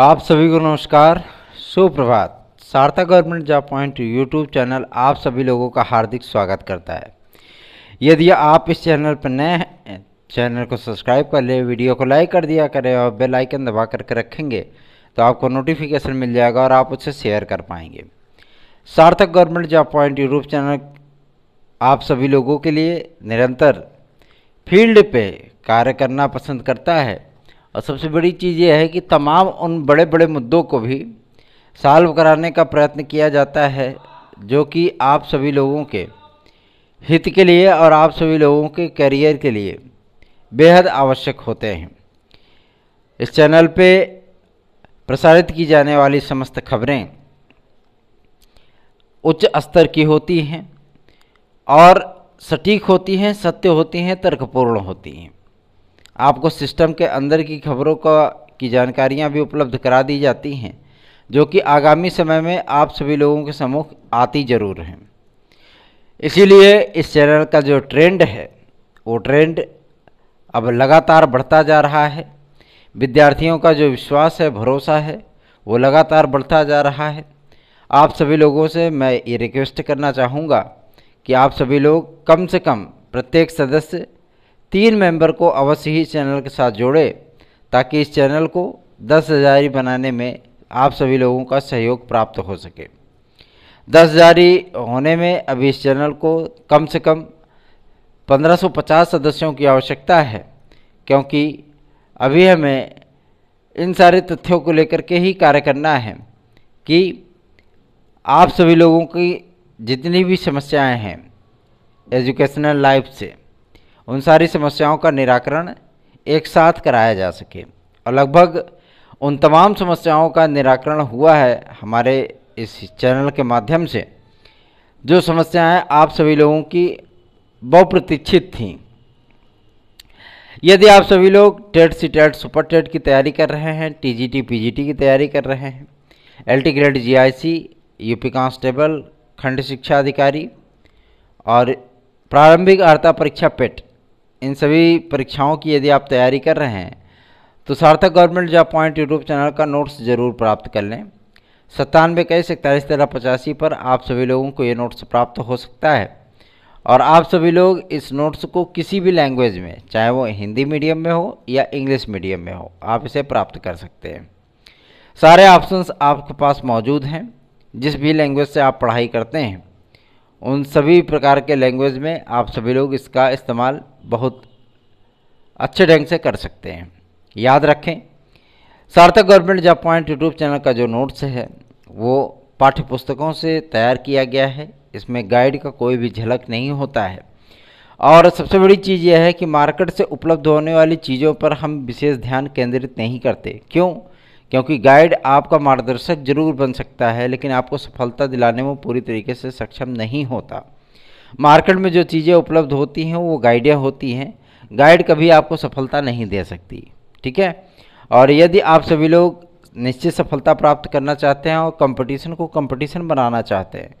आप सभी को नमस्कार सुप्रभात Sarthak government job point YouTube channel आप सभी लोगों का हार्दिक स्वागत करता है यदि आप इस चैनल पर नए हैं चैनल को सब्सक्राइब कर ले वीडियो को लाइक कर दिया करें और बेल आइकन दबा करके रखेंगे तो आपको नोटिफिकेशन मिल जाएगा और आप उसे शेयर कर पाएंगे Sarthak government job point YouTube channel आप सभी लोगों के लिए निरंतर फील्ड पर कार्य करना पसंद करता है और सबसे बड़ी चीज़ ये है कि तमाम उन बड़े बड़े मुद्दों को भी सॉल्व कराने का प्रयत्न किया जाता है जो कि आप सभी लोगों के हित के लिए और आप सभी लोगों के करियर के लिए बेहद आवश्यक होते हैं इस चैनल पे प्रसारित की जाने वाली समस्त खबरें उच्च स्तर की होती हैं और सटीक होती हैं सत्य होती हैं तर्कपूर्ण होती हैं आपको सिस्टम के अंदर की खबरों का की जानकारियाँ भी उपलब्ध करा दी जाती हैं जो कि आगामी समय में आप सभी लोगों के सम्मुख आती ज़रूर हैं इसीलिए इस चैनल का जो ट्रेंड है वो ट्रेंड अब लगातार बढ़ता जा रहा है विद्यार्थियों का जो विश्वास है भरोसा है वो लगातार बढ़ता जा रहा है आप सभी लोगों से मैं ये रिक्वेस्ट करना चाहूँगा कि आप सभी लोग कम से कम प्रत्येक सदस्य तीन मेंबर को अवश्य ही चैनल के साथ जोड़े ताकि इस चैनल को दस हज़ारी बनाने में आप सभी लोगों का सहयोग प्राप्त हो सके दस हज़ारी होने में अभी इस चैनल को कम से कम 1550 सदस्यों की आवश्यकता है क्योंकि अभी हमें इन सारे तथ्यों को लेकर के ही कार्य करना है कि आप सभी लोगों की जितनी भी समस्याएं हैं एजुकेशनल लाइफ से उन सारी समस्याओं का निराकरण एक साथ कराया जा सके और लगभग उन तमाम समस्याओं का निराकरण हुआ है हमारे इस चैनल के माध्यम से जो समस्याएं आप सभी लोगों की बहुप्रतीक्षित थीं यदि आप सभी लोग TET CTET super TET की तैयारी कर रहे हैं टीजीटी पीजीटी की तैयारी कर रहे हैं LT grade GIC UP constable खंड शिक्षा अधिकारी और प्रारंभिक अर्ता परीक्षा पेट इन सभी परीक्षाओं की यदि आप तैयारी कर रहे हैं तो Sarthak government job point YouTube channel का नोट्स ज़रूर प्राप्त कर लें सत्तानवे इक्कीस इकतालीस तेरह पचासी पर आप सभी लोगों को ये नोट्स प्राप्त हो सकता है और आप सभी लोग इस नोट्स को किसी भी लैंग्वेज में चाहे वो हिंदी मीडियम में हो या इंग्लिश मीडियम में हो आप इसे प्राप्त कर सकते हैं सारे ऑप्शंस आपके पास मौजूद हैं जिस भी लैंग्वेज से आप पढ़ाई करते हैं उन सभी प्रकार के लैंग्वेज में आप सभी लोग इसका इस्तेमाल बहुत अच्छे ढंग से कर सकते हैं याद रखें Sarthak government job point YouTube channel का जो नोट्स है वो पाठ्य पुस्तकों से तैयार किया गया है इसमें गाइड का कोई भी झलक नहीं होता है और सबसे बड़ी चीज़ यह है कि मार्केट से उपलब्ध होने वाली चीज़ों पर हम विशेष ध्यान केंद्रित नहीं करते क्यों क्योंकि गाइड आपका मार्गदर्शक जरूर बन सकता है लेकिन आपको सफलता दिलाने में पूरी तरीके से सक्षम नहीं होता मार्केट में जो चीज़ें उपलब्ध होती हैं वो गाइडें होती हैं गाइड कभी आपको सफलता नहीं दे सकती ठीक है और यदि आप सभी लोग निश्चित सफलता प्राप्त करना चाहते हैं और कंपटीशन को कंपटीशन बनाना चाहते हैं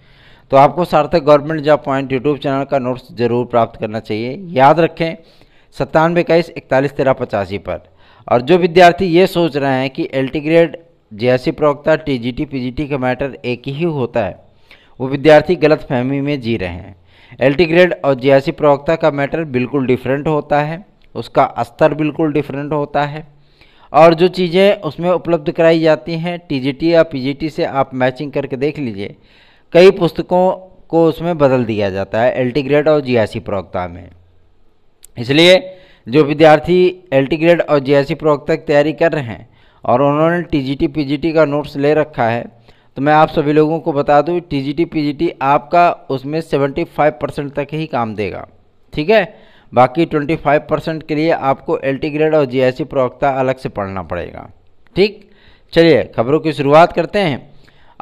तो आपको Sarthak government job point YouTube channel का नोट्स ज़रूर प्राप्त करना चाहिए याद रखें सत्तानवे इक्कीस इकतालीस तेरह पचासी पर और जो विद्यार्थी ये सोच रहे हैं कि एल ग्रेड जे प्रवक्ता टी जी का मैटर एक ही होता है वो विद्यार्थी गलत फहमी में जी रहे हैं ग्रेड और जियासी प्रवक्ता का मैटर बिल्कुल डिफरेंट होता है उसका स्तर बिल्कुल डिफरेंट होता है और जो चीज़ें उसमें उपलब्ध कराई जाती हैं टीजीटी या पीजीटी से आप मैचिंग करके देख लीजिए कई पुस्तकों को उसमें बदल दिया जाता है ग्रेड और जियासी प्रवक्ता में इसलिए जो विद्यार्थी ग्रेड और जियासी प्रवक्ता की तैयारी कर रहे हैं और उन्होंने टी जी का नोट्स ले रखा है तो मैं आप सभी लोगों को बता दूँ टी जी आपका उसमें सेवेंटी फाइव परसेंट तक ही काम देगा ठीक है बाकी ट्वेंटी फाइव परसेंट के लिए आपको एल ग्रेड और जी प्रवक्ता अलग से पढ़ना पड़ेगा ठीक चलिए खबरों की शुरुआत करते हैं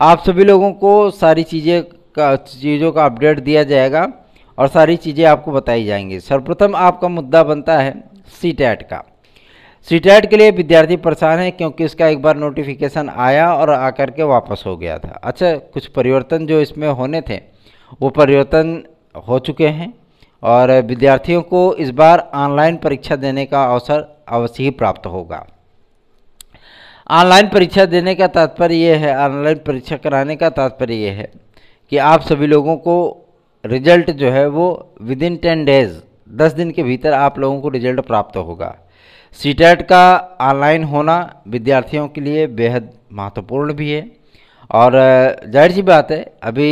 आप सभी लोगों को सारी चीज़ें का चीज़ों का अपडेट दिया जाएगा और सारी चीज़ें आपको बताई जाएंगी सर्वप्रथम आपका मुद्दा बनता है सी का सीटेट के लिए विद्यार्थी परेशान है क्योंकि उसका एक बार नोटिफिकेशन आया और आकर के वापस हो गया था अच्छा कुछ परिवर्तन जो इसमें होने थे वो परिवर्तन हो चुके हैं और विद्यार्थियों को इस बार ऑनलाइन परीक्षा देने का अवसर अवश्य ही प्राप्त होगा ऑनलाइन परीक्षा देने का तात्पर्य यह है ऑनलाइन परीक्षा कराने का तात्पर्य यह है कि आप सभी लोगों को रिजल्ट जो है वो विद इन टेन डेज दस दिन के भीतर आप लोगों को रिजल्ट प्राप्त होगा सी का ऑनलाइन होना विद्यार्थियों के लिए बेहद महत्वपूर्ण भी है और जाहिर सी बात है अभी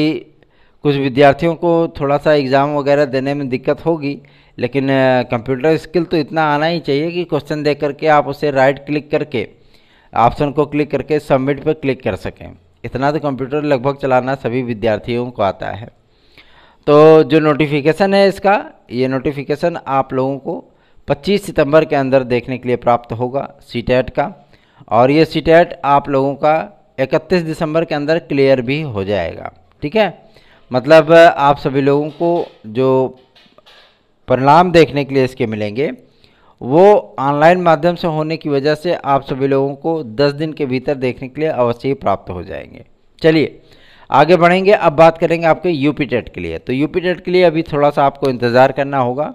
कुछ विद्यार्थियों को थोड़ा सा एग्ज़ाम वगैरह देने में दिक्कत होगी लेकिन कंप्यूटर स्किल तो इतना आना ही चाहिए कि क्वेश्चन दे करके आप उसे राइट क्लिक करके ऑप्शन को क्लिक करके सबमिट पर क्लिक कर सकें इतना तो कंप्यूटर लगभग चलाना सभी विद्यार्थियों को आता है तो जो नोटिफिकेशन है इसका ये नोटिफिकेशन आप लोगों को 25 सितंबर के अंदर देखने के लिए प्राप्त होगा सी का और ये सी आप लोगों का 31 दिसंबर के अंदर क्लियर भी हो जाएगा ठीक है मतलब आप सभी लोगों को जो परिणाम देखने के लिए इसके मिलेंगे वो ऑनलाइन माध्यम से होने की वजह से आप सभी लोगों को 10 दिन के भीतर देखने के लिए अवश्य ही प्राप्त हो जाएंगे चलिए आगे बढ़ेंगे अब बात करेंगे आपके यूपी टेट के लिए तो यूपी टेट के लिए अभी थोड़ा सा आपको इंतज़ार करना होगा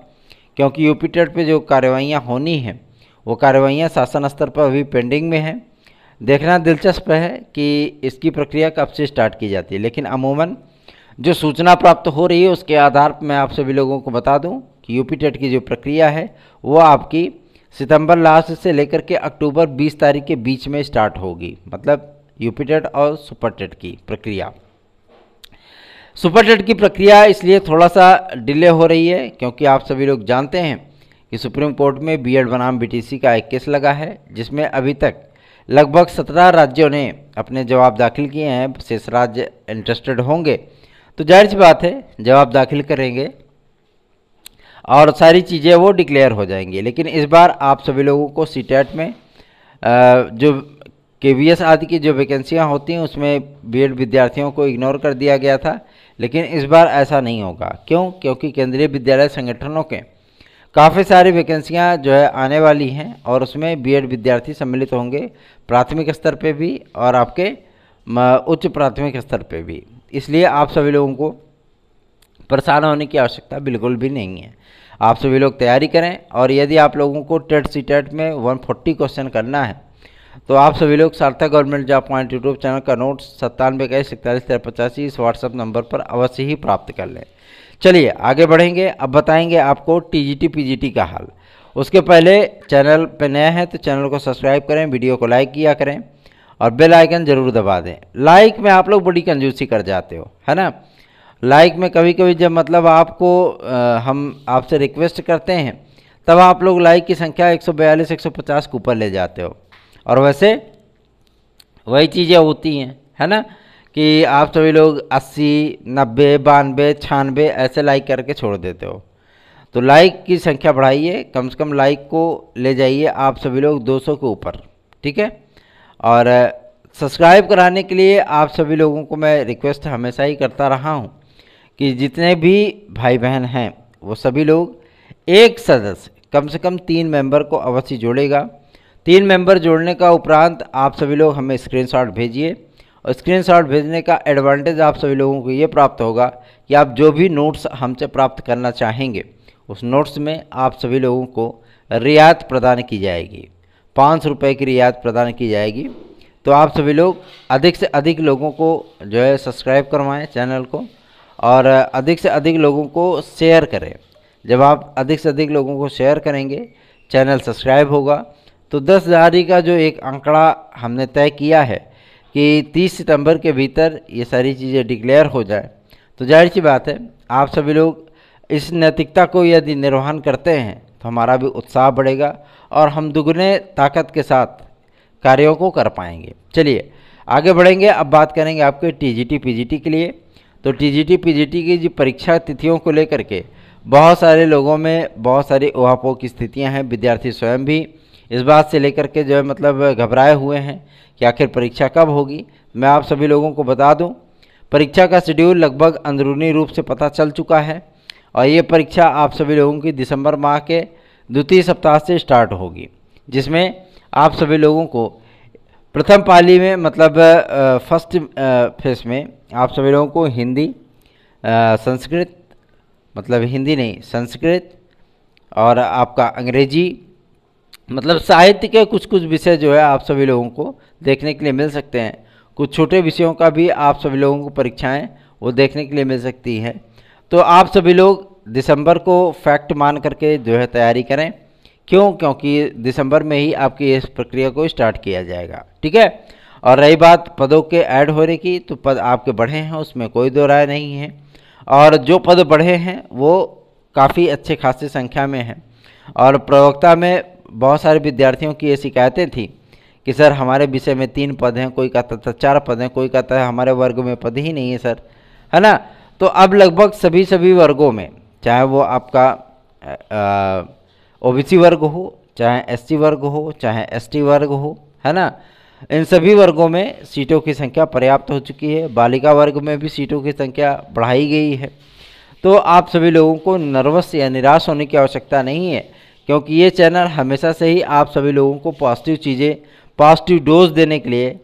क्योंकि यूपी टेट पे जो कार्रवाइयाँ होनी हैं वो कार्रवाइयाँ शासन स्तर पर अभी पेंडिंग में हैं देखना दिलचस्प है कि इसकी प्रक्रिया कब से स्टार्ट की जाती है लेकिन अमूमन जो सूचना प्राप्त हो रही है उसके आधार पर मैं आप सभी लोगों को बता दूं कि यूपी टेट की जो प्रक्रिया है वो आपकी सितंबर लास्ट से लेकर के अक्टूबर 20 तारीख के बीच में स्टार्ट होगी मतलब यूपी टेट और सुपर टेट की प्रक्रिया सुपर टेट की प्रक्रिया इसलिए थोड़ा सा डिले हो रही है क्योंकि आप सभी लोग जानते हैं कि सुप्रीम कोर्ट में बी एड बनाम बीटीसी का एक केस लगा है जिसमें अभी तक लगभग सत्रह राज्यों ने अपने जवाब दाखिल किए हैं शेष राज्य इंटरेस्टेड होंगे तो जाहिर सी बात है जवाब दाखिल करेंगे और सारी चीज़ें वो डिक्लेयर हो जाएंगी लेकिन इस बार आप सभी लोगों को सी में जो के आदि की जो वैकेंसियाँ होती हैं उसमें बी विद्यार्थियों को इग्नोर कर दिया गया था लेकिन इस बार ऐसा नहीं होगा क्यों क्योंकि केंद्रीय विद्यालय संगठनों के काफ़ी सारी वैकेंसियां जो है आने वाली हैं और उसमें बीएड विद्यार्थी सम्मिलित होंगे प्राथमिक स्तर पे भी और आपके उच्च प्राथमिक स्तर पे भी इसलिए आप सभी लोगों को परेशान होने की आवश्यकता बिल्कुल भी नहीं है आप सभी लोग तैयारी करें और यदि आप लोगों को टेट सी टेट में 140 क्वेश्चन करना है तो आप सभी लोग Sarthak government job point YouTube channel का नोट सत्तानवे इक्कीस इकतालीस तेरह पचासी इस व्हाट्सअप नंबर पर अवश्य ही प्राप्त कर लें चलिए आगे बढ़ेंगे अब बताएंगे आपको टीजीटी पीजीटी का हाल उसके पहले चैनल पर नया है तो चैनल को सब्सक्राइब करें वीडियो को लाइक किया करें और बेल आइकन ज़रूर दबा दें लाइक में आप लोग बड़ी कंजूसी कर जाते हो है ना लाइक में कभी कभी जब मतलब आपको आ, हम आपसे रिक्वेस्ट करते हैं तब आप लोग लाइक की संख्या 142 150 के ऊपर ले जाते हो और वैसे वही चीज़ें होती हैं है ना कि आप सभी लोग 80, नब्बे बानवे छानबे ऐसे लाइक करके छोड़ देते हो तो लाइक की संख्या बढ़ाइए कम से कम लाइक को ले जाइए आप सभी लोग 200 के ऊपर ठीक है और सब्सक्राइब कराने के लिए आप सभी लोगों को मैं रिक्वेस्ट हमेशा ही करता रहा हूँ कि जितने भी भाई बहन हैं वो सभी लोग एक सदस्य कम से कम तीन मेंबर को अवश्य जोड़ेगा तीन मेंबर जोड़ने का उपरांत आप सभी लोग हमें स्क्रीनशॉट भेजिए और स्क्रीनशॉट भेजने का एडवांटेज आप सभी लोगों को ये प्राप्त होगा कि आप जो भी नोट्स हमसे प्राप्त करना चाहेंगे उस नोट्स में आप सभी लोगों को रियायत प्रदान की जाएगी पाँच रुपये की रियायत प्रदान की जाएगी तो आप सभी लोग अधिक से अधिक लोगों को जो है सब्सक्राइब करवाएँ चैनल को और अधिक से अधिक लोगों को शेयर करें जब आप अधिक से अधिक लोगों को शेयर करेंगे चैनल सब्सक्राइब होगा तो दस हज़ारी का जो एक आंकड़ा हमने तय किया है कि 30 सितंबर के भीतर ये सारी चीज़ें डिक्लेयर हो जाए तो जाहिर सी बात है आप सभी लोग इस नैतिकता को यदि निर्वहन करते हैं तो हमारा भी उत्साह बढ़ेगा और हम दुगने ताकत के साथ कार्यों को कर पाएंगे चलिए आगे बढ़ेंगे अब बात करेंगे आपके टीजीटी पीजीटी के लिए तो टीजीटी पीजीटी की जी परीक्षा तिथियों को लेकर के बहुत सारे लोगों में बहुत सारी ओहापोह की स्थितियां हैं विद्यार्थी स्वयं भी इस बात से लेकर के जो है मतलब घबराए हुए हैं कि आखिर परीक्षा कब होगी मैं आप सभी लोगों को बता दूं परीक्षा का शेड्यूल लगभग अंदरूनी रूप से पता चल चुका है और ये परीक्षा आप सभी लोगों की दिसंबर माह के द्वितीय सप्ताह से स्टार्ट होगी जिसमें आप सभी लोगों को प्रथम पाली में मतलब फर्स्ट फेस में आप सभी लोगों को हिंदी संस्कृत मतलब हिंदी नहीं संस्कृत और आपका अंग्रेजी मतलब साहित्य के कुछ कुछ विषय जो है आप सभी लोगों को देखने के लिए मिल सकते हैं कुछ छोटे विषयों का भी आप सभी लोगों को परीक्षाएं वो देखने के लिए मिल सकती है तो आप सभी लोग दिसंबर को फैक्ट मान करके जो है तैयारी करें क्यों क्योंकि दिसंबर में ही आपकी इस प्रक्रिया को स्टार्ट किया जाएगा ठीक है और रही बात पदों के ऐड होने की तो पद आपके बढ़े हैं उसमें कोई दो राय नहीं है और जो पद बढ़े हैं वो काफ़ी अच्छे खासी संख्या में हैं और प्रवक्ता में बहुत सारे विद्यार्थियों की ये शिकायतें थी कि सर हमारे विषय में तीन पद हैं कोई कहता था चार पद हैं कोई कहता है हमारे वर्ग में पद ही नहीं है सर है ना तो अब लगभग सभी सभी वर्गों में चाहे वो आपका ओबीसी वर्ग हो चाहे एससी वर्ग हो चाहे एसटी वर्ग हो है ना इन सभी वर्गों में सीटों की संख्या पर्याप्त हो चुकी है बालिका वर्ग में भी सीटों की संख्या बढ़ाई गई है तो आप सभी लोगों को नर्वस या निराश होने की आवश्यकता नहीं है क्योंकि ये चैनल हमेशा से ही आप सभी लोगों को पॉजिटिव चीज़ें पॉजिटिव डोज देने के लिए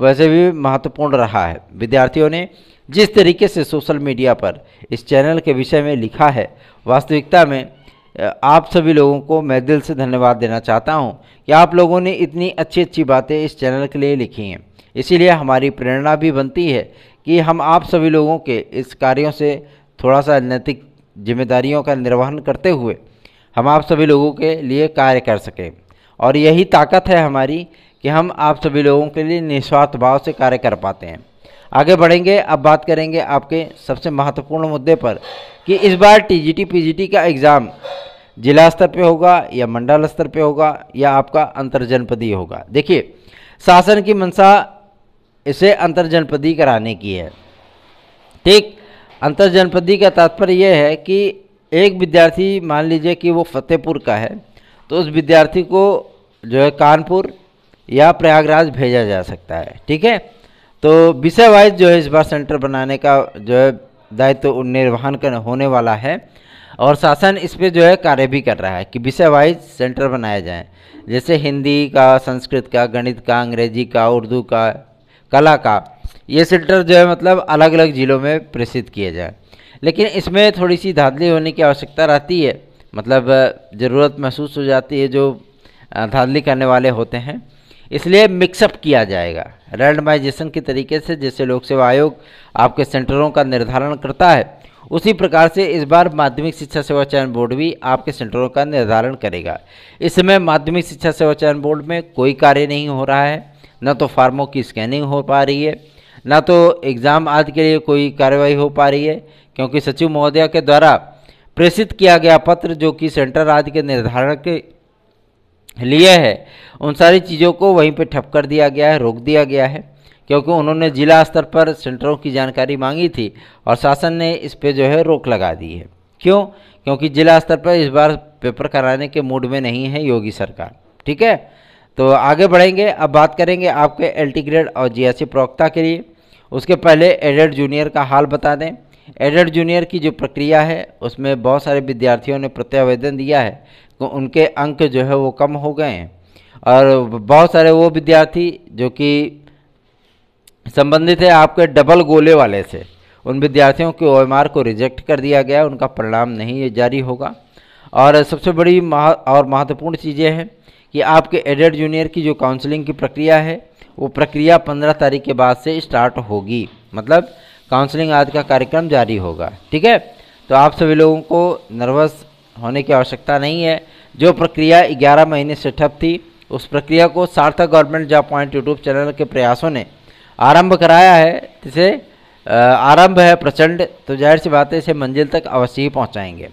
वैसे भी महत्वपूर्ण रहा है विद्यार्थियों ने जिस तरीके से सोशल मीडिया पर इस चैनल के विषय में लिखा है वास्तविकता में आप सभी लोगों को मैं दिल से धन्यवाद देना चाहता हूं कि आप लोगों ने इतनी अच्छी अच्छी बातें इस चैनल के लिए लिखी हैं इसीलिए हमारी प्रेरणा भी बनती है कि हम आप सभी लोगों के इस कार्यों से थोड़ा सा नैतिक जिम्मेदारियों का निर्वहन करते हुए हम आप सभी लोगों के लिए कार्य कर सकें और यही ताकत है हमारी कि हम आप सभी लोगों के लिए निस्वार्थ भाव से कार्य कर पाते हैं आगे बढ़ेंगे अब बात करेंगे आपके सबसे महत्वपूर्ण मुद्दे पर कि इस बार टीजीटी पीजीटी का एग्ज़ाम जिला स्तर पे होगा या मंडल स्तर पे होगा या आपका अंतर्जनपदीय होगा देखिए शासन की मंशा इसे अंतर्जनपदी कराने की है ठीक अंतर्जनपदी का तात्पर्य यह है कि एक विद्यार्थी मान लीजिए कि वो फतेहपुर का है तो उस विद्यार्थी को जो है कानपुर या प्रयागराज भेजा जा सकता है ठीक है तो विषय वाइज जो है इस बार सेंटर बनाने का जो है दायित्व तो निर्वहन कर होने वाला है और शासन इस पर जो है कार्य भी कर रहा है कि विषय वाइज सेंटर बनाए जाएँ जैसे हिंदी का संस्कृत का गणित का अंग्रेजी का उर्दू का कला का ये सेंटर जो है मतलब अलग अलग ज़िलों में प्रेषित किए जाए लेकिन इसमें थोड़ी सी धांधली होने की आवश्यकता रहती है मतलब ज़रूरत महसूस हो जाती है जो धांधली करने वाले होते हैं इसलिए मिक्सअप किया जाएगा रैंडमाइजेशन के तरीके से जैसे लोक सेवा आयोग आपके सेंटरों का निर्धारण करता है उसी प्रकार से इस बार माध्यमिक शिक्षा सेवा चयन बोर्ड भी आपके सेंटरों का निर्धारण करेगा इस समय माध्यमिक शिक्षा सेवा चयन बोर्ड में कोई कार्य नहीं हो रहा है न तो फार्मों की स्कैनिंग हो पा रही है ना तो एग्ज़ाम आदि के लिए कोई कार्रवाई हो पा रही है क्योंकि सचिव महोदया के द्वारा प्रेषित किया गया पत्र जो कि सेंटर राज्य के निर्धारण के लिए है उन सारी चीज़ों को वहीं पे ठप कर दिया गया है रोक दिया गया है क्योंकि उन्होंने जिला स्तर पर सेंटरों की जानकारी मांगी थी और शासन ने इस पर जो है रोक लगा दी है क्यों क्योंकि जिला स्तर पर इस बार पेपर कराने के मूड में नहीं है योगी सरकार ठीक है तो आगे बढ़ेंगे अब बात करेंगे आपके एल ग्रेड और जी प्रवक्ता के लिए उसके पहले एडेड जूनियर का हाल बता दें एडेड जूनियर की जो प्रक्रिया है उसमें बहुत सारे विद्यार्थियों ने प्रत्यावेदन दिया है तो उनके अंक जो है वो कम हो गए हैं और बहुत सारे वो विद्यार्थी जो कि संबंधित है आपके डबल गोले वाले से उन विद्यार्थियों के ओ को रिजेक्ट कर दिया गया उनका परिणाम नहीं जारी होगा और सबसे बड़ी महा और महत्वपूर्ण चीज़ें हैं कि आपके एडेड जूनियर की जो काउंसलिंग की प्रक्रिया है वो प्रक्रिया पंद्रह तारीख के बाद से स्टार्ट होगी मतलब काउंसलिंग आदि का कार्यक्रम जारी होगा ठीक है तो आप सभी लोगों को नर्वस होने की आवश्यकता नहीं है जो प्रक्रिया 11 महीने से ठप थी उस प्रक्रिया को Sarthak government job point YouTube channel के प्रयासों ने आरंभ कराया है जिसे आरंभ है प्रचंड तो जाहिर सी बात है इसे मंजिल तक अवश्य ही पहुँचाएंगे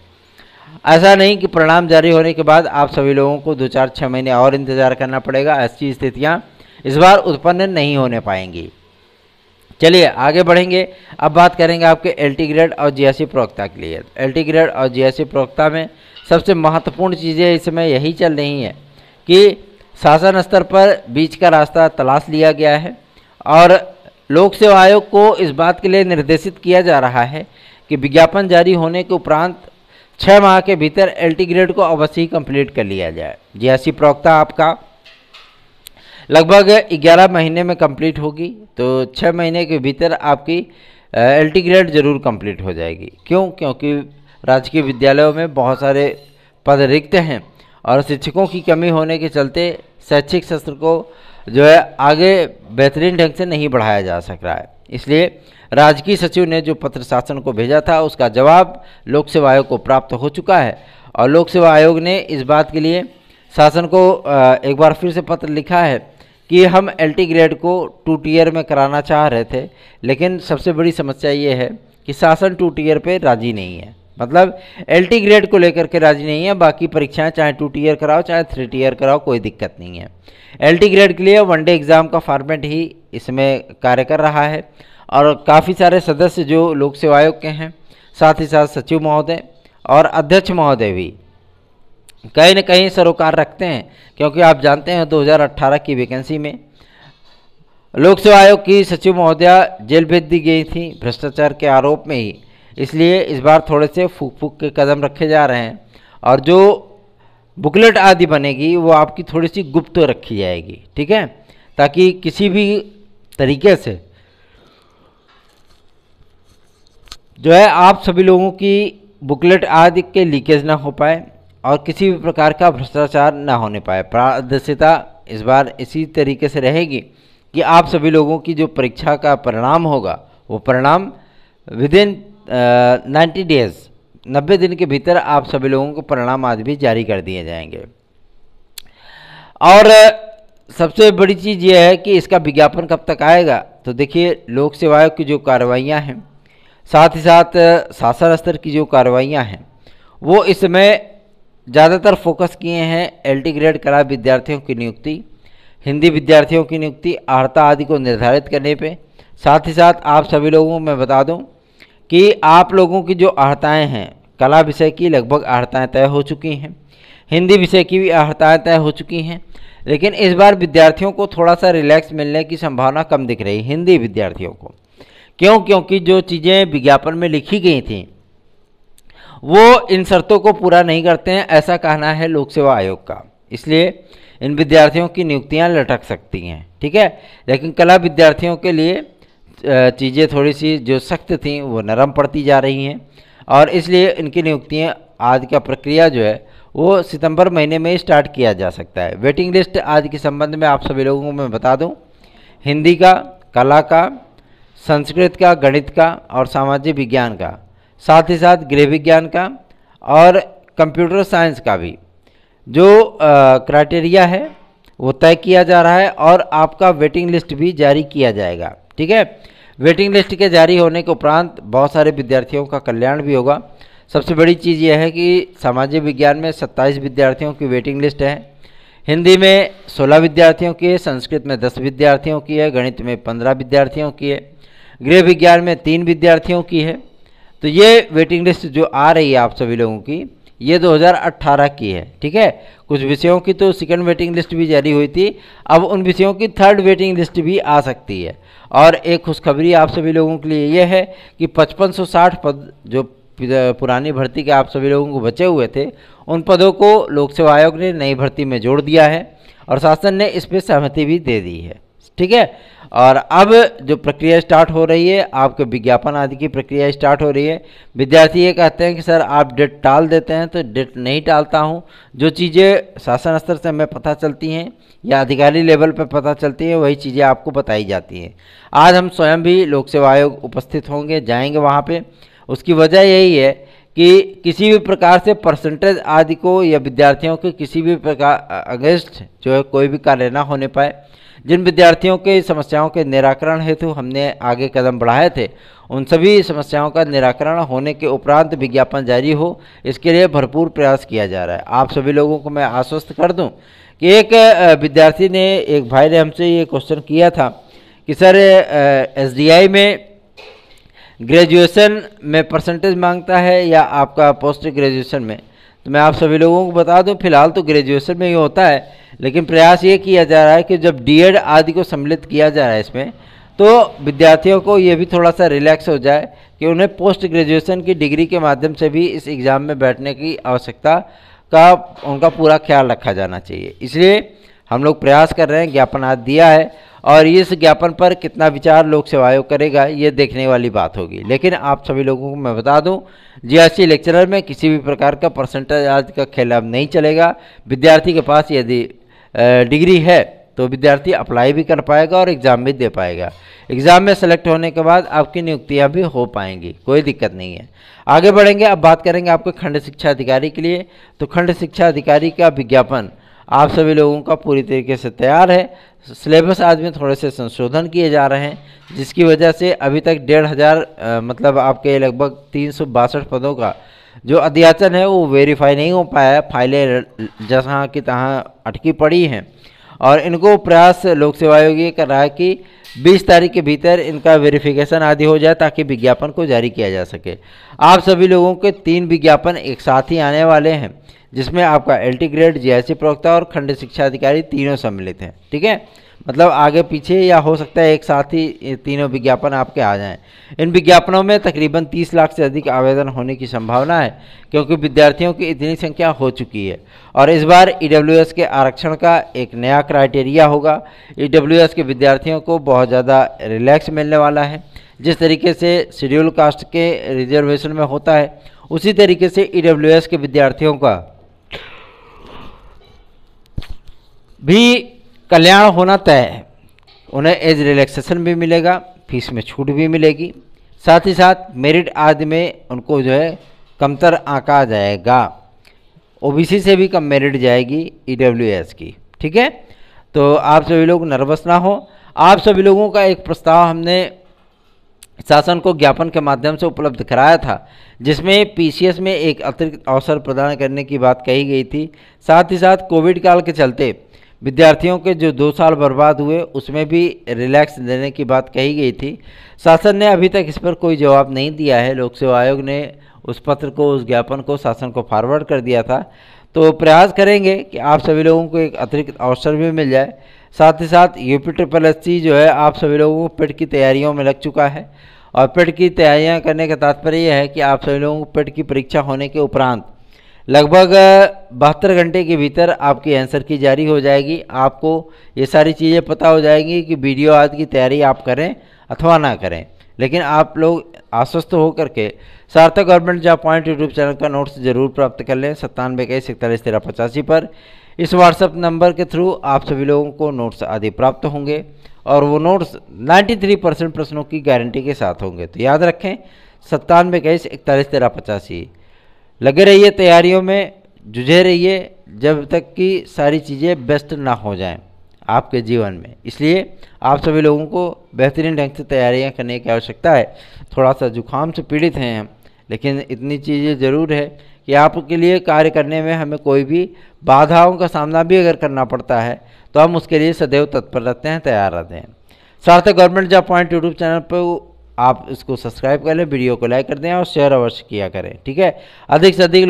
ऐसा नहीं कि परिणाम जारी होने के बाद आप सभी लोगों को दो चार छः महीने और इंतज़ार करना पड़ेगा ऐसी स्थितियाँ इस बार उत्पन्न नहीं होने पाएंगी चलिए आगे बढ़ेंगे अब बात करेंगे आपके एल टी ग्रेड और जी प्रवक्ता के लिए एल टी ग्रेड और जी प्रवक्ता में सबसे महत्वपूर्ण चीज़ें इसमें यही चल रही हैं कि शासन स्तर पर बीच का रास्ता तलाश लिया गया है और लोक सेवा आयोग को इस बात के लिए निर्देशित किया जा रहा है कि विज्ञापन जारी होने के उपरांत छः माह के भीतर एल ग्रेड को अवश्य ही कंप्लीट कर लिया जाए जी प्रवक्ता आपका लगभग 11 महीने में कंप्लीट होगी तो 6 महीने के भीतर आपकी एल ग्रेड ज़रूर कंप्लीट हो जाएगी क्यों क्योंकि राजकीय विद्यालयों में बहुत सारे पद रिक्त हैं और शिक्षकों की कमी होने के चलते शैक्षिक सत्र को जो है आगे बेहतरीन ढंग से नहीं बढ़ाया जा सक रहा है इसलिए राजकीय सचिव ने जो पत्र शासन को भेजा था उसका जवाब लोक सेवा आयोग को प्राप्त हो चुका है और लोक सेवा आयोग ने इस बात के लिए शासन को एक बार फिर से पत्र लिखा है कि हम एल ग्रेड को टू टीयर में कराना चाह रहे थे लेकिन सबसे बड़ी समस्या ये है कि शासन टू टीयर पर राज़ी नहीं है मतलब एल ग्रेड को लेकर के राज़ी नहीं है बाकी परीक्षाएं चाहे टू टीयर कराओ चाहे थ्री टीयर कराओ कोई दिक्कत नहीं है एल ग्रेड के लिए वन डे एग्ज़ाम का फॉर्मेट ही इसमें कार्य कर रहा है और काफ़ी सारे सदस्य जो लोक सेवा आयोग के हैं साथ ही साथ सचिव महोदय और अध्यक्ष महोदय भी कहीं ना कहीं सरोकार रखते हैं क्योंकि आप जानते हैं 2018 की वैकेंसी में लोक सेवा आयोग की सचिव महोदया जेल भेज दी गई थी भ्रष्टाचार के आरोप में ही इसलिए इस बार थोड़े से फूक फूक के कदम रखे जा रहे हैं और जो बुकलेट आदि बनेगी वो आपकी थोड़ी सी गुप्त रखी जाएगी ठीक है ताकि किसी भी तरीके से जो है आप सभी लोगों की बुकलेट आदि के लीकेज ना हो पाए और किसी भी प्रकार का भ्रष्टाचार ना होने पाए पारदर्शिता इस बार इसी तरीके से रहेगी कि आप सभी लोगों की जो परीक्षा का परिणाम होगा वो परिणाम विद इन नाइन्टी डेज नब्बे दिन के भीतर आप सभी लोगों को परिणाम आज भी जारी कर दिए जाएंगे और सबसे बड़ी चीज़ यह है कि इसका विज्ञापन कब तक आएगा तो देखिए लोक सेवायोग की जो कार्रवाइयाँ हैं साथ ही साथ शासन स्तर की जो कार्रवाइयाँ हैं वो इस समय ज़्यादातर फोकस किए हैं एल ग्रेड कला विद्यार्थियों की नियुक्ति हिंदी विद्यार्थियों की नियुक्ति आहता आदि को निर्धारित करने पे साथ ही साथ आप सभी लोगों को मैं बता दूं कि आप लोगों की जो आहताएँ हैं कला विषय की लगभग आहताएँ तय हो चुकी हैं हिंदी विषय की भी आहताएँ तय हो चुकी हैं लेकिन इस बार विद्यार्थियों को थोड़ा सा रिलैक्स मिलने की संभावना कम दिख रही हिंदी विद्यार्थियों को क्यों क्योंकि जो चीज़ें विज्ञापन में लिखी गई थी वो इन शर्तों को पूरा नहीं करते हैं ऐसा कहना है लोक सेवा आयोग का इसलिए इन विद्यार्थियों की नियुक्तियां लटक सकती हैं ठीक है लेकिन कला विद्यार्थियों के लिए चीज़ें थोड़ी सी जो सख्त थी वो नरम पड़ती जा रही हैं और इसलिए इनकी नियुक्तियाँ आज का प्रक्रिया जो है वो सितंबर महीने में स्टार्ट किया जा सकता है वेटिंग लिस्ट आज के संबंध में आप सभी लोगों को मैं बता दूं हिंदी का कला का संस्कृत का गणित का और सामाजिक विज्ञान का साथ ही साथ गृह विज्ञान का और कंप्यूटर साइंस का भी जो क्राइटेरिया है वो तय किया जा रहा है और आपका वेटिंग लिस्ट भी जारी किया जाएगा ठीक है वेटिंग लिस्ट के जारी होने के उपरांत बहुत सारे विद्यार्थियों का कल्याण भी होगा सबसे बड़ी चीज़ यह है कि सामाजिक विज्ञान में 27 विद्यार्थियों की वेटिंग लिस्ट है हिंदी में 16 विद्यार्थियों की है संस्कृत में 10 विद्यार्थियों की है गणित में 15 विद्यार्थियों की है गृह विज्ञान में तीन विद्यार्थियों की है तो ये वेटिंग लिस्ट जो आ रही है आप सभी लोगों की ये 2018 की है ठीक है कुछ विषयों की तो सेकंड वेटिंग लिस्ट भी जारी हुई थी अब उन विषयों की थर्ड वेटिंग लिस्ट भी आ सकती है और एक खुशखबरी आप सभी लोगों के लिए यह है कि 5560 पद जो पुरानी भर्ती के आप सभी लोगों को बचे हुए थे उन पदों को लोक सेवा आयोग ने नई भर्ती में जोड़ दिया है और शासन ने इस पर सहमति भी दे दी है ठीक है और अब जो प्रक्रिया स्टार्ट हो रही है आपके विज्ञापन आदि की प्रक्रिया स्टार्ट हो रही है विद्यार्थी ये कहते हैं कि सर आप डेट टाल देते हैं तो डेट नहीं टालता हूँ जो चीज़ें शासन स्तर से हमें पता चलती हैं या अधिकारी लेवल पर पता चलती है वही चीज़ें आपको बताई जाती हैं आज हम स्वयं भी लोक सेवा आयोग उपस्थित होंगे जाएंगे वहाँ पर उसकी वजह यही है कि किसी भी प्रकार से परसेंटेज आदि को या विद्यार्थियों के किसी भी प्रकार अगेंस्ट जो है कोई भी कार्य ना होने पाए जिन विद्यार्थियों के समस्याओं के निराकरण हेतु हमने आगे कदम बढ़ाए थे उन सभी समस्याओं का निराकरण होने के उपरांत विज्ञापन जारी हो इसके लिए भरपूर प्रयास किया जा रहा है आप सभी लोगों को मैं आश्वस्त कर दूँ कि एक विद्यार्थी ने एक भाई ने हमसे ये क्वेश्चन किया था कि सर एस में ग्रेजुएशन में परसेंटेज मांगता है या आपका पोस्ट ग्रेजुएशन में तो मैं आप सभी लोगों को बता दूं फिलहाल तो ग्रेजुएशन में ये होता है लेकिन प्रयास ये किया जा रहा है कि जब डी आदि को सम्मिलित किया जा रहा है इसमें तो विद्यार्थियों को ये भी थोड़ा सा रिलैक्स हो जाए कि उन्हें पोस्ट ग्रेजुएशन की डिग्री के माध्यम से भी इस एग्ज़ाम में बैठने की आवश्यकता का उनका पूरा ख्याल रखा जाना चाहिए इसलिए हम लोग प्रयास कर रहे हैं ज्ञापन आज दिया है और इस ज्ञापन पर कितना विचार लोक सेवा आयोग करेगा ये देखने वाली बात होगी लेकिन आप सभी लोगों को मैं बता दूं जीआरसी लेक्चरर में किसी भी प्रकार का परसेंटेज आज का खेल अब नहीं चलेगा विद्यार्थी के पास यदि डिग्री है तो विद्यार्थी अप्लाई भी कर पाएगा और एग्ज़ाम भी दे पाएगा एग्ज़ाम में सेलेक्ट होने के बाद आपकी नियुक्तियाँ भी हो पाएंगी कोई दिक्कत नहीं है आगे बढ़ेंगे अब बात करेंगे आपके खंड शिक्षा अधिकारी के लिए तो खंड शिक्षा अधिकारी का विज्ञापन आप सभी लोगों का पूरी तरीके से तैयार है सिलेबस आज में थोड़े से संशोधन किए जा रहे हैं जिसकी वजह से अभी तक डेढ़ हज़ार मतलब आपके लगभग तीन सौ बासठ पदों का जो अध्याचन है वो वेरीफाई नहीं हो पाया है फाइलें जहाँ की तहाँ अटकी पड़ी हैं और इनको प्रयास लोक सेवा आयोग ये कर रहा है कि 20 तारीख के भीतर इनका वेरिफिकेशन आदि हो जाए ताकि विज्ञापन को जारी किया जा सके आप सभी लोगों के तीन विज्ञापन एक साथ ही आने वाले हैं जिसमें आपका एल टी ग्रेड जी प्रवक्ता और खंड शिक्षा अधिकारी तीनों सम्मिलित हैं ठीक है मतलब आगे पीछे या हो सकता है एक साथ ही तीनों विज्ञापन आपके आ जाएं इन विज्ञापनों में तकरीबन 30 लाख से अधिक आवेदन होने की संभावना है क्योंकि विद्यार्थियों की इतनी संख्या हो चुकी है और इस बार ई e के आरक्षण का एक नया क्राइटेरिया होगा ई e के विद्यार्थियों को बहुत ज़्यादा रिलैक्स मिलने वाला है जिस तरीके से शेड्यूल कास्ट के रिजर्वेशन में होता है उसी तरीके से ई e के विद्यार्थियों का भी कल्याण होना तय है उन्हें एज रिलैक्सेशन भी मिलेगा फीस में छूट भी मिलेगी साथ ही साथ मेरिट आदि में उनको जो है कमतर आंका जाएगा ओबीसी से भी कम मेरिट जाएगी ईडब्ल्यूएस की ठीक है तो आप सभी लोग नर्वस ना हो आप सभी लोगों का एक प्रस्ताव हमने शासन को ज्ञापन के माध्यम से उपलब्ध कराया था जिसमें पीसीएस में एक अतिरिक्त अवसर प्रदान करने की बात कही गई थी साथ ही साथ कोविड काल के चलते विद्यार्थियों के जो दो साल बर्बाद हुए उसमें भी रिलैक्स देने की बात कही गई थी शासन ने अभी तक इस पर कोई जवाब नहीं दिया है लोक सेवा आयोग ने उस पत्र को उस ज्ञापन को शासन को फॉरवर्ड कर दिया था तो प्रयास करेंगे कि आप सभी लोगों को एक अतिरिक्त अवसर भी मिल जाए साथ ही साथ यूपी ट्रिपल एस जो है आप सभी लोगों को पेट e की तैयारियों में लग चुका है और पेट e की तैयारियां करने का तात्पर्य यह है कि आप सभी लोगों को पेट e की परीक्षा होने के उपरांत लगभग बहत्तर घंटे के भीतर आपकी आंसर की जारी हो जाएगी आपको ये सारी चीज़ें पता हो जाएंगी कि वीडियो आज की तैयारी आप करें अथवा ना करें लेकिन आप लोग आश्वस्त होकर के Sarthak government job point YouTube channel का नोट्स जरूर प्राप्त कर लें सत्तानवे इक्कीस इकतालीस तेरह पचासी पर इस व्हाट्सअप नंबर के थ्रू आप सभी लोगों को नोट्स आदि प्राप्त होंगे और वो नोट्स 93 परसेंट प्रश्नों की गारंटी के साथ होंगे तो याद रखें सत्तानवे इक्कीस इकतालीस तेरह पचासी लगे रहिए तैयारियों में जुझे रहिए जब तक कि सारी चीज़ें बेस्ट ना हो जाएं आपके जीवन में इसलिए आप सभी लोगों को बेहतरीन ढंग से तैयारियां करने की आवश्यकता है थोड़ा सा जुकाम से पीड़ित हैं हम लेकिन इतनी चीज़ें ज़रूर है कि आपके लिए कार्य करने में हमें कोई भी बाधाओं का सामना भी अगर करना पड़ता है तो हम उसके लिए सदैव तत्पर रहते हैं तैयार रहते हैं साथ ही government job point YouTube channel पर आप इसको सब्सक्राइब कर लें वीडियो को लाइक कर दें और शेयर अवश्य किया करें ठीक है अधिक से अधिक